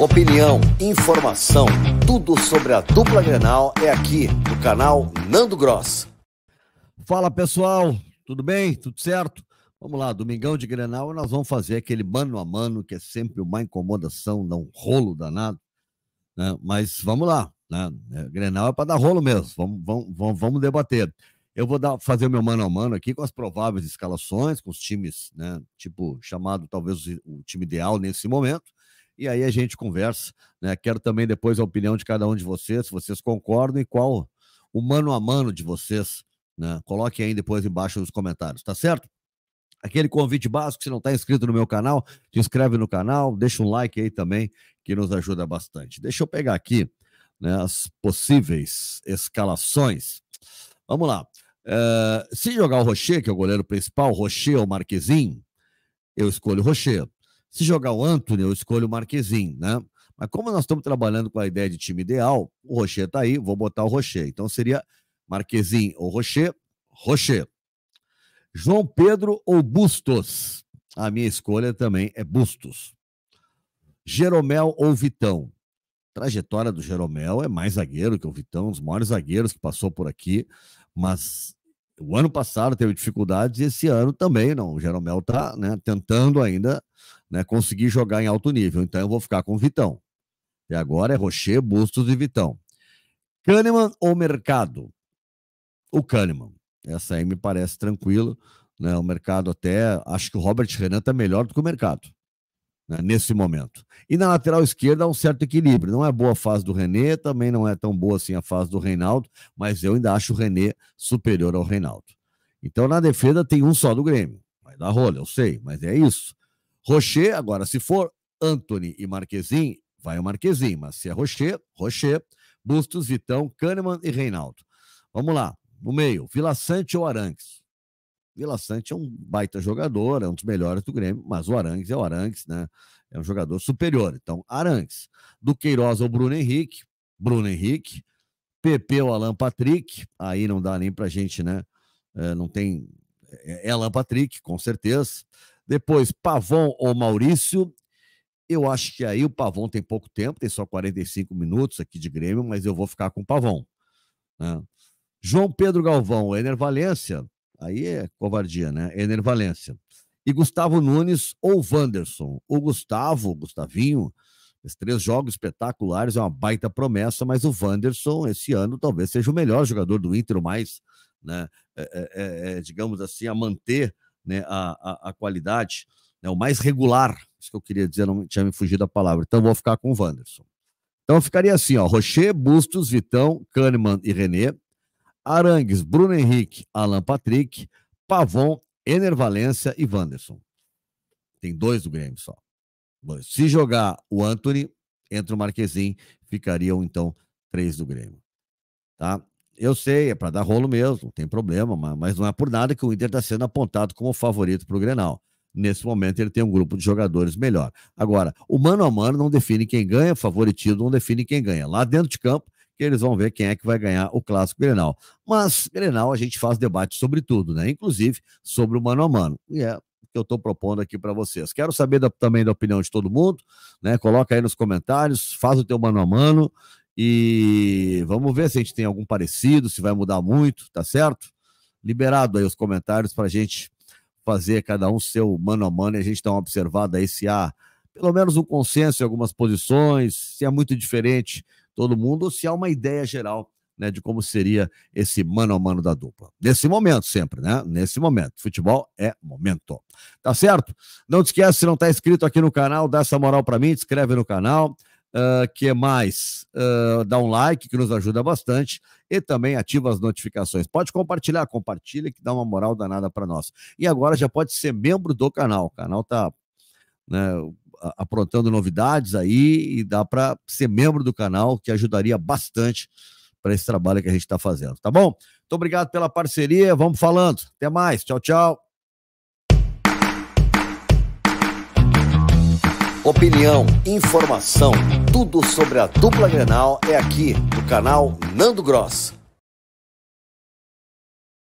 Opinião, informação, tudo sobre a dupla Grenal é aqui no canal Nando Gross. Fala pessoal, tudo bem? Tudo certo? Vamos lá, domingão de Grenal, nós vamos fazer aquele mano a mano que é sempre uma incomodação, dá um rolo danado. Né? Mas vamos lá, né? É, Grenal é para dar rolo mesmo, vamos, vamos, vamos, vamos debater. Eu vou dar, fazer o meu mano a mano aqui com as prováveis escalações, com os times, né? Tipo, chamado talvez o time ideal nesse momento e aí a gente conversa. Né? Quero também depois a opinião de cada um de vocês, se vocês concordam e qual o mano a mano de vocês. Né? Coloquem aí depois embaixo nos comentários, tá certo? Aquele convite básico, se não está inscrito no meu canal, se inscreve no canal, deixa um like aí também, que nos ajuda bastante. Deixa eu pegar aqui né, as possíveis escalações. Vamos lá. Uh, se jogar o Rocher, que é o goleiro principal, Rocher ou Marquezinho, eu escolho Rocher. Se jogar o Antônio, eu escolho o Marquezinho, né? Mas como nós estamos trabalhando com a ideia de time ideal, o Rocher está aí, vou botar o Rocher. Então seria Marquezinho ou Rocher, Rocher. João Pedro ou Bustos? A minha escolha também é Bustos. Jeromel ou Vitão? trajetória do Jeromel é mais zagueiro que o Vitão, um dos maiores zagueiros que passou por aqui, mas o ano passado teve dificuldades e esse ano também não. O Jeromel está né, tentando ainda né, conseguir jogar em alto nível. Então eu vou ficar com o Vitão. E agora é Rocher, Bustos e Vitão. Kahneman ou Mercado? O Kahneman. Essa aí me parece tranquilo. Né? O mercado até. Acho que o Robert Renan está melhor do que o mercado né, nesse momento. E na lateral esquerda há um certo equilíbrio. Não é boa a fase do René, também não é tão boa assim a fase do Reinaldo, mas eu ainda acho o René superior ao Reinaldo. Então na defesa tem um só do Grêmio. Vai dar rola, eu sei, mas é isso. Rocher, agora, se for Anthony e Marquezin, vai o Marquezin, mas se é Rocher, Rocher, Bustos, Vitão, Kahneman e Reinaldo. Vamos lá, no meio, Vila Sante ou Arangues? Vila Sante é um baita jogador, é um dos melhores do Grêmio, mas o Arangues é o Arangues, né? É um jogador superior. Então, Arangues. Do Queiroz ao Bruno Henrique. Bruno Henrique. PP ao Alan Patrick. Aí não dá nem pra gente, né? É, não tem. É, é Alan Patrick, com certeza. Depois, Pavon ou Maurício. Eu acho que aí o Pavon tem pouco tempo, tem só 45 minutos aqui de Grêmio, mas eu vou ficar com o Pavon. Né? João Pedro Galvão, Ener Valência. Aí é covardia, né? Enervalência. É e Gustavo Nunes ou Wanderson. O Gustavo, Gustavinho, esses três jogos espetaculares, é uma baita promessa, mas o Wanderson, esse ano, talvez seja o melhor jogador do Inter, o mais, né, é, é, é, é digamos assim, a manter né, a, a, a qualidade, né, o mais regular, isso que eu queria dizer, não tinha me fugido a palavra. Então vou ficar com o Wanderson. Então ficaria assim, ó, Rocher, Bustos, Vitão, Kahneman e René, Arangues, Bruno Henrique, Alan Patrick, Pavon, Ener Valência e Wanderson. Tem dois do Grêmio só. Se jogar o Anthony, entra o Marquezim, ficariam então três do Grêmio. Tá? Eu sei, é para dar rolo mesmo, não tem problema, mas não é por nada que o Inter está sendo apontado como favorito para o Grenal. Nesse momento ele tem um grupo de jogadores melhor. Agora, o mano a mano não define quem ganha, Favoritismo não define quem ganha. Lá dentro de campo, que eles vão ver quem é que vai ganhar o clássico Grenal. Mas Grenal a gente faz debate sobre tudo, né? Inclusive sobre o mano a mano. E é que eu estou propondo aqui para vocês. Quero saber da, também da opinião de todo mundo, né? Coloca aí nos comentários, faz o teu mano a mano e vamos ver se a gente tem algum parecido, se vai mudar muito, tá certo? Liberado aí os comentários para a gente fazer cada um seu mano a mano e a gente dá uma observada aí se há pelo menos um consenso em algumas posições, se é muito diferente todo mundo, ou se há uma ideia geral né, de como seria esse mano a mano da dupla. Nesse momento, sempre, né? Nesse momento. Futebol é momento. Tá certo? Não te esquece, se não tá inscrito aqui no canal, dá essa moral para mim, te inscreve no canal. Uh, que mais? Uh, dá um like, que nos ajuda bastante. E também ativa as notificações. Pode compartilhar, compartilha, que dá uma moral danada para nós. E agora já pode ser membro do canal. O canal tá né, aprontando novidades aí e dá para ser membro do canal, que ajudaria bastante para esse trabalho que a gente está fazendo, tá bom? Muito obrigado pela parceria, vamos falando. Até mais, tchau, tchau. Opinião, informação, tudo sobre a dupla Grenal é aqui no canal Nando Gross.